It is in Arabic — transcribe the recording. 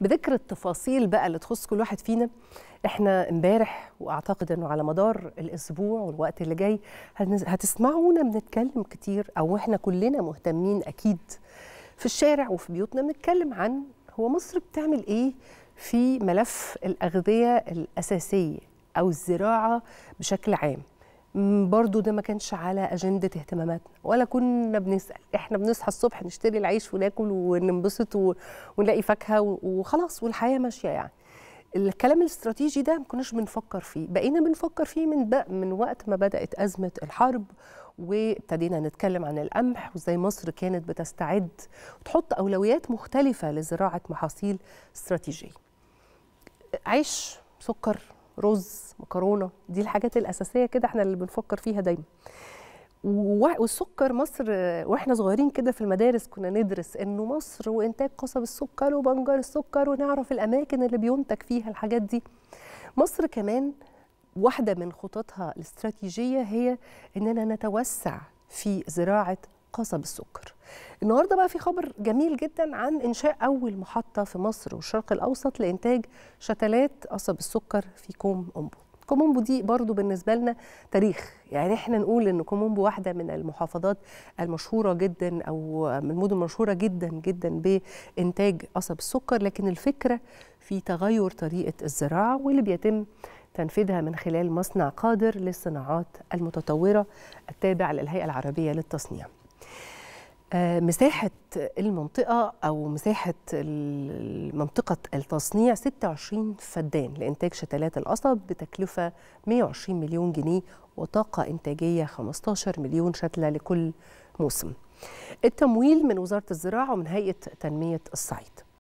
بذكر التفاصيل بقى اللي تخص كل واحد فينا احنا امبارح واعتقد انه على مدار الاسبوع والوقت اللي جاي هتسمعونا بنتكلم كتير او احنا كلنا مهتمين اكيد في الشارع وفي بيوتنا بنتكلم عن هو مصر بتعمل ايه في ملف الاغذيه الاساسيه او الزراعه بشكل عام برضو ده ما كانش على أجندة اهتماماتنا ولا كنا بنسأل إحنا بنصحى الصبح نشتري العيش وناكل وننبسط و... ونلاقي فاكهة وخلاص والحياة ماشية يعني الكلام الاستراتيجي ده ما كناش بنفكر فيه بقينا بنفكر فيه من بق من وقت ما بدأت أزمة الحرب وابتدينا نتكلم عن القمح وازاي مصر كانت بتستعد تحط أولويات مختلفة لزراعة محاصيل استراتيجية عيش سكر رز مكرونه دي الحاجات الاساسيه كده احنا اللي بنفكر فيها دايما والسكر مصر واحنا صغيرين كده في المدارس كنا ندرس انه مصر وانتاج قصب السكر وبنجر السكر ونعرف الاماكن اللي بينتج فيها الحاجات دي مصر كمان واحده من خططها الاستراتيجيه هي اننا نتوسع في زراعه قصب السكر النهارده بقى في خبر جميل جدا عن انشاء اول محطه في مصر والشرق الاوسط لانتاج شتلات قصب السكر في كوم امبو كومومبو دي برضو بالنسبة لنا تاريخ يعني احنا نقول ان كومومبو واحدة من المحافظات المشهورة جدا او من المدن المشهورة جدا جدا بإنتاج قصب السكر لكن الفكرة في تغير طريقة الزراعة واللي بيتم تنفيذها من خلال مصنع قادر للصناعات المتطورة التابع للهيئة العربية للتصنيع آه، مساحة المنطقة أو مساحة منطقة التصنيع 26 فدان لإنتاج شتلات القصب بتكلفة 120 مليون جنيه وطاقة إنتاجية 15 مليون شتلة لكل موسم التمويل من وزارة الزراعة ومن هيئة تنمية الصعيد